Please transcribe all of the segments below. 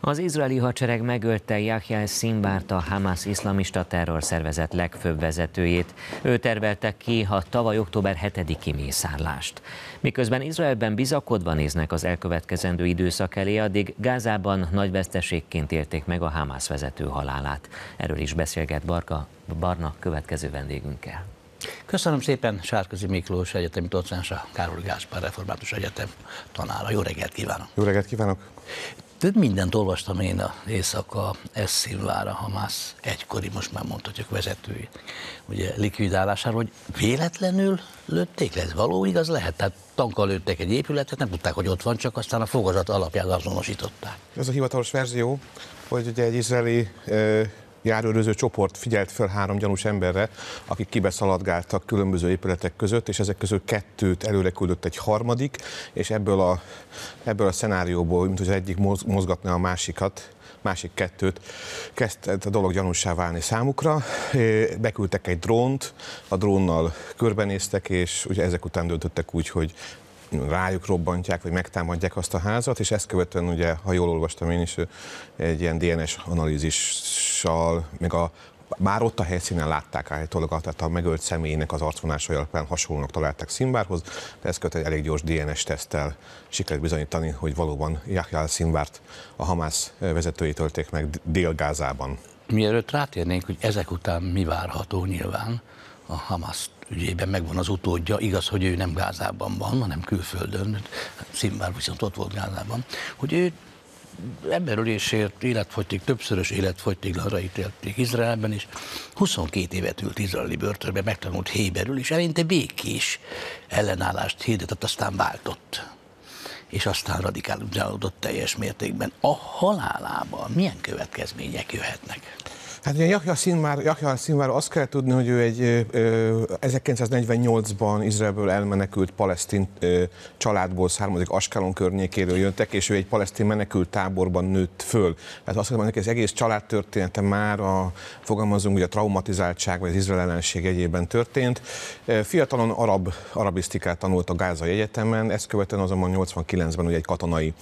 Az izraeli hadsereg megölte Yahya Szimbárt, a Hamas iszlamista terrorszervezet legfőbb vezetőjét. Ő tervelte ki a tavaly október 7-i mészárlást. Miközben Izraelben bizakodva néznek az elkövetkezendő időszak elé, addig Gázában nagy veszteségként élték meg a Hamas vezető halálát. Erről is beszélget Barka, Barna következő vendégünkkel. Köszönöm szépen Sárközi Miklós egyetemi Tocsánsa, Károly Gáspár Református Egyetem tanára. Jó reggelt kívánok! Jó reggelt kívánok! Több mindent olvastam én a éjszaka S. ha Hamász egykori, most már mondhatjuk vezetői, ugye likvidálására, hogy véletlenül lőtték le, ez való igaz lehet? Tehát tankkal lőttek egy épületet, nem tudták, hogy ott van, csak aztán a fogazat alapján azonosították. Ez a hivatalos verzió, hogy ugye egy izraeli járőröző csoport figyelt fel három gyanús emberre, akik kibeszaladgáltak különböző épületek között, és ezek közül kettőt előre küldött egy harmadik, és ebből a, ebből a szenárióból, mint hogy az egyik mozgatná a másikat, másik kettőt, kezdett a dolog gyanúsá válni számukra. Beküldtek egy drónt, a drónnal körbenéztek, és ugye ezek után döntöttek úgy, hogy rájuk robbantják, vagy megtámadják azt a házat, és ezt követően ugye, ha jól olvastam én is, egy ilyen DNS analízis arcvonással, még a már ott a helyszínen látták állítólag, tehát a megölt személynek az arcvonásai alapján hasonlónak találták Szimbárhoz, de ezt követően elég gyors DNS teszttel sikerült bizonyítani, hogy valóban Jakjál Szimbárt a Hamász vezetői tölték meg délgázában. Mielőtt rátérnénk, hogy ezek után mi várható nyilván, a Hamas ügyében megvan az utódja, igaz, hogy ő nem Gázában van, hanem külföldön, Szimbár viszont ott volt Gázában, hogy ő emberülésért életfogytig, többszörös arra ítélték Izraelben, és 22 évet ült izraeli börtönbe, megtanult héberül, és elinte békés ellenállást hirdetett, aztán váltott és aztán radikálizálódott teljes mértékben. A halálában milyen következmények jöhetnek? Hát ugye Yahya Sinmár, Yahya Sinmár azt kell tudni, hogy ő egy 1948-ban Izraelből elmenekült palesztin családból származik, Askalon környékéről jöntek, és ő egy palesztin menekült táborban nőtt föl. Tehát azt mondom, hogy az egész család története már a, fogalmazunk, hogy a traumatizáltság vagy az izrael ellenség egyében történt. Fiatalon arab, arabisztikát tanult a Gázai Egyetemen, ezt követően azonban 89-ben ugye egy katonai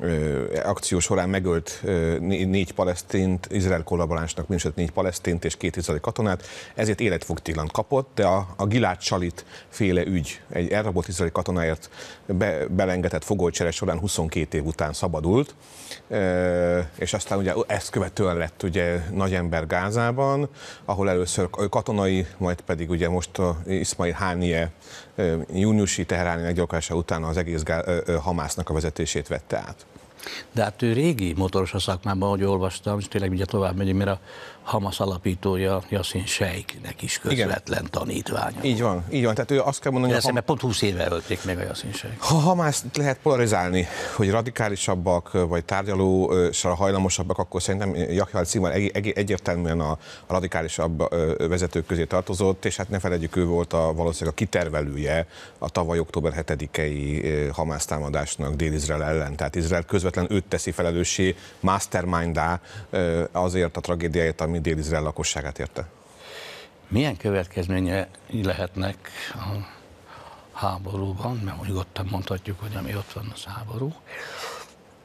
ö, akció során megölt ö, négy palesztint, Izrael kollaboránsnak mint 254 palesztint és két izraeli katonát, ezért életfogtilant kapott, de a, a Gilát Salit féle ügy, egy elrabolt izraeli katonáért be, belengetett fogolycsere során 22 év után szabadult, e, és aztán ugye ezt követően lett ugye nagy ember Gázában, ahol először katonai, majd pedig ugye most a Ismail Hánie júniusi teheráni meggyakorlása után az egész Hamásznak a vezetését vette át. De hát ő régi motoros a szakmában, ahogy olvastam, és tényleg ugye tovább megyünk, mert a Hamas alapítója Jasin Sejknek is közvetlen Igen. tanítványa. Így van, így van. Tehát ő azt kell mondani, hogy... Ham... pont 20 éve ölték meg a Jasin Sejk. Ha Hamas lehet polarizálni, hogy radikálisabbak, vagy tárgyalósra hajlamosabbak, akkor szerintem Jakhjal Szimon egy, egy, egyértelműen a, a radikálisabb vezetők közé tartozott, és hát ne felejtjük, ő volt a, valószínűleg a kitervelője a tavaly október 7-i Hamas támadásnak Dél-Izrael ellen. Tehát Izrael közvetlen közvetlen őt teszi felelőssé mastermindá azért a tragédiáért, ami Dél-Izrael lakosságát érte. Milyen következménye lehetnek a háborúban, mert nyugodtan mondhatjuk, hogy ami ott van az háború,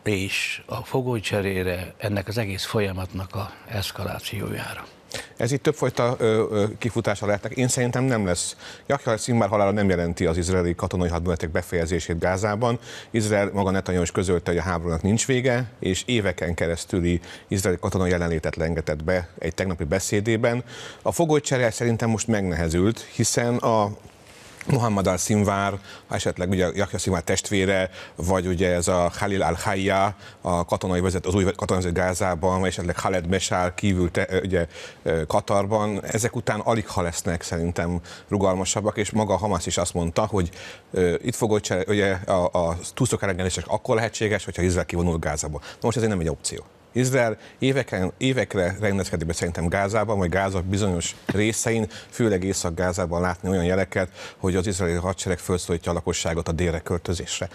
és a fogolycserére, ennek az egész folyamatnak a eszkalációjára. Ez itt többfajta ö, ö, kifutása lehetnek. Én szerintem nem lesz. Jahja Szimbár halála nem jelenti az izraeli katonai hadműveletek befejezését Gázában. Izrael maga Netanyahu is közölte, hogy a háborúnak nincs vége, és éveken keresztüli izraeli katonai jelenlétet lengetett be egy tegnapi beszédében. A fogolycsere szerintem most megnehezült, hiszen a Muhammad al-Szimvár, esetleg ugye Jakja Szimvár testvére, vagy ugye ez a Khalil al hayya a katonai vezet, az új katonai vezet Gázában, vagy esetleg Khaled Mesál kívül te, ugye Katarban, ezek után alig ha lesznek szerintem rugalmasabbak, és maga Hamas is azt mondta, hogy uh, itt fogod, ugye a, a túszok akkor lehetséges, hogyha Izrael kivonul Gázából. Na most ez nem egy opció. Izrael évekre, évekre rendezkedik be szerintem Gázában, vagy Gáza bizonyos részein, főleg Észak-Gázában látni olyan jeleket, hogy az izraeli hadsereg felszólítja a lakosságot a délre költözésre.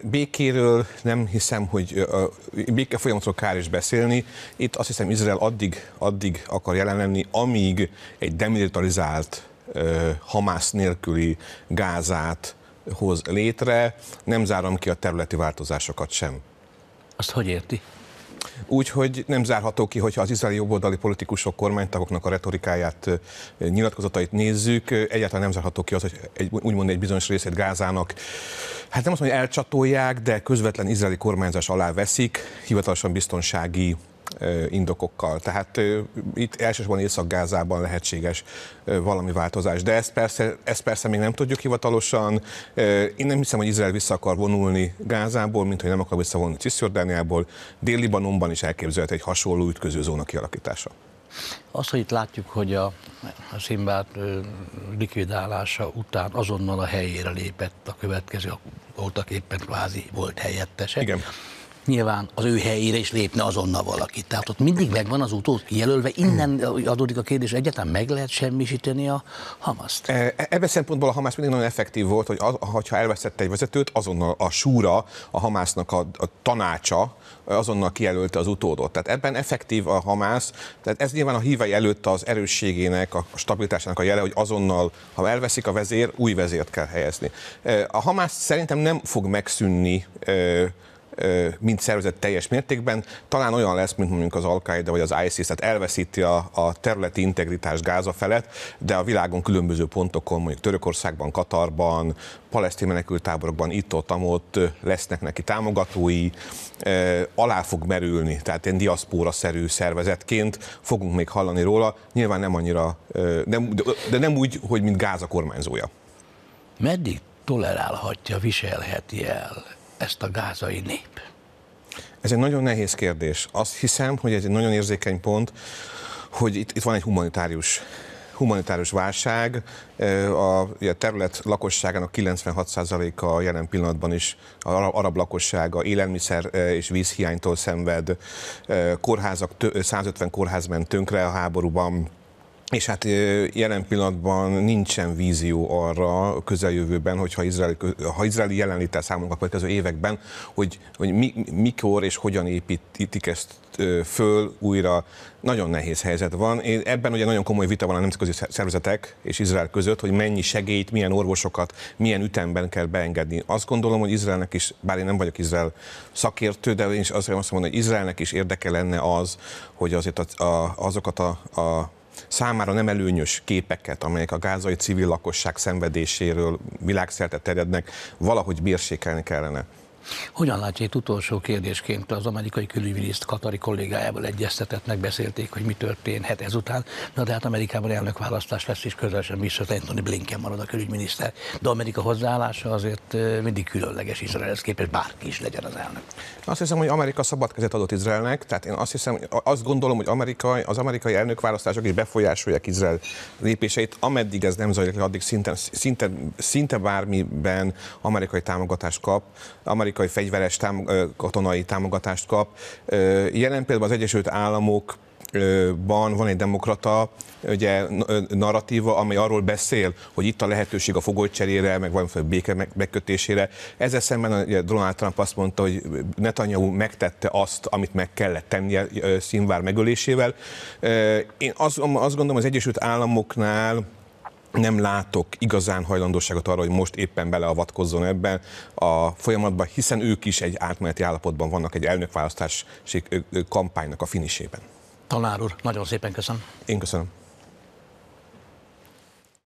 Békéről nem hiszem, hogy a béke folyamatról kár is beszélni. Itt azt hiszem Izrael addig, addig akar jelen lenni, amíg egy demilitarizált Hamász nélküli Gázát hoz létre, nem zárom ki a területi változásokat sem. Azt hogy érti? úgyhogy nem zárható ki, hogyha az izraeli jobboldali politikusok, kormánytagoknak a retorikáját, nyilatkozatait nézzük, egyáltalán nem zárható ki az, hogy egy, úgymond egy bizonyos részét Gázának, hát nem azt mondja elcsatolják, de közvetlen izraeli kormányzás alá veszik, hivatalosan biztonsági indokokkal. Tehát itt elsősorban Észak-Gázában lehetséges valami változás. De ezt persze, ezt persze még nem tudjuk hivatalosan. Én nem hiszem, hogy Izrael vissza akar vonulni Gázából, mint hogy nem akar visszavonulni Cisjordániából. Dél-Libanonban is elképzelhet egy hasonló ütköző zóna kialakítása. Azt hogy itt látjuk, hogy a, a Szimbát likvidálása után azonnal a helyére lépett a következő, voltak éppen kvázi volt helyettese. Igen nyilván az ő helyére is lépne azonnal valaki. Tehát ott mindig megvan az utót jelölve, innen adódik a kérdés, egyáltalán meg lehet semmisíteni a Hamaszt. E, e ebben szempontból a Hamász mindig nagyon effektív volt, hogy az, ha elveszett egy vezetőt, azonnal a súra, a Hamásznak a, a tanácsa, azonnal kijelölte az utódot. Tehát ebben effektív a Hamász, tehát ez nyilván a hívei előtt az erősségének, a stabilitásának a jele, hogy azonnal, ha elveszik a vezér, új vezért kell helyezni. E, a Hamász szerintem nem fog megszűnni e, mint szervezet teljes mértékben, talán olyan lesz, mint mondjuk az Al-Qaeda vagy az ISIS, tehát elveszíti a, a területi integritás Gáza felett, de a világon különböző pontokon, mondjuk Törökországban, Katarban, palesztin menekültáborokban, itt-ott, amott lesznek neki támogatói, alá fog merülni, tehát ilyen diaszpóra-szerű szervezetként fogunk még hallani róla, nyilván nem annyira, nem, de nem úgy, hogy mint Gáza kormányzója. Meddig tolerálhatja, viselheti el ezt a gázai nép? Ez egy nagyon nehéz kérdés. Azt hiszem, hogy ez egy nagyon érzékeny pont, hogy itt, itt van egy humanitárius humanitárius válság, a terület lakosságának 96%-a jelen pillanatban is a arab lakossága élelmiszer és vízhiánytól szenved, kórházak, 150 kórház ment tönkre a háborúban, és hát jelen pillanatban nincsen vízió arra a közeljövőben, hogyha izraeli, ha izraeli jelenlétel számunk a következő években, hogy, hogy mi, mikor és hogyan építik ezt föl újra. Nagyon nehéz helyzet van. Ebben ugye nagyon komoly vita van a nemzetközi szervezetek és Izrael között, hogy mennyi segélyt, milyen orvosokat, milyen ütemben kell beengedni. Azt gondolom, hogy Izraelnek is, bár én nem vagyok Izrael szakértő, de én is azt mondom, hogy Izraelnek is érdeke lenne az, hogy azért a, a, azokat a, a számára nem előnyös képeket, amelyek a gázai civil lakosság szenvedéséről világszerte terjednek, valahogy bírsékelni kellene. Hogyan látja itt utolsó kérdésként az amerikai külügyminiszt katari kollégájával egyeztetett, megbeszélték, hogy mi történhet ezután, na de hát Amerikában elnökválasztás lesz, és közösen hogy Anthony Blinken marad a külügyminiszter. De Amerika hozzáállása azért mindig különleges Izraelhez képest, bárki is legyen az elnök. Azt hiszem, hogy Amerika szabad kezet adott Izraelnek, tehát én azt hiszem, azt gondolom, hogy Amerika, az amerikai elnökválasztások is befolyásolják Izrael lépéseit, ameddig ez nem zajlik, addig szinte, szinte, szinte bármiben amerikai támogatást kap. Amerikai amerikai fegyveres tám, katonai támogatást kap. Jelen például az Egyesült Államok ban van egy demokrata ugye, narratíva, amely arról beszél, hogy itt a lehetőség a fogolycserére, meg valamiféle béke megkötésére. Ezzel szemben ugye Donald Trump azt mondta, hogy Netanyahu megtette azt, amit meg kellett tennie színvár megölésével. Én azt, azt gondolom, az Egyesült Államoknál nem látok igazán hajlandóságot arra, hogy most éppen beleavatkozzon ebben a folyamatban, hiszen ők is egy átmeneti állapotban vannak egy elnökválasztási kampánynak a finisében. Tanár úr, nagyon szépen köszönöm. Én köszönöm.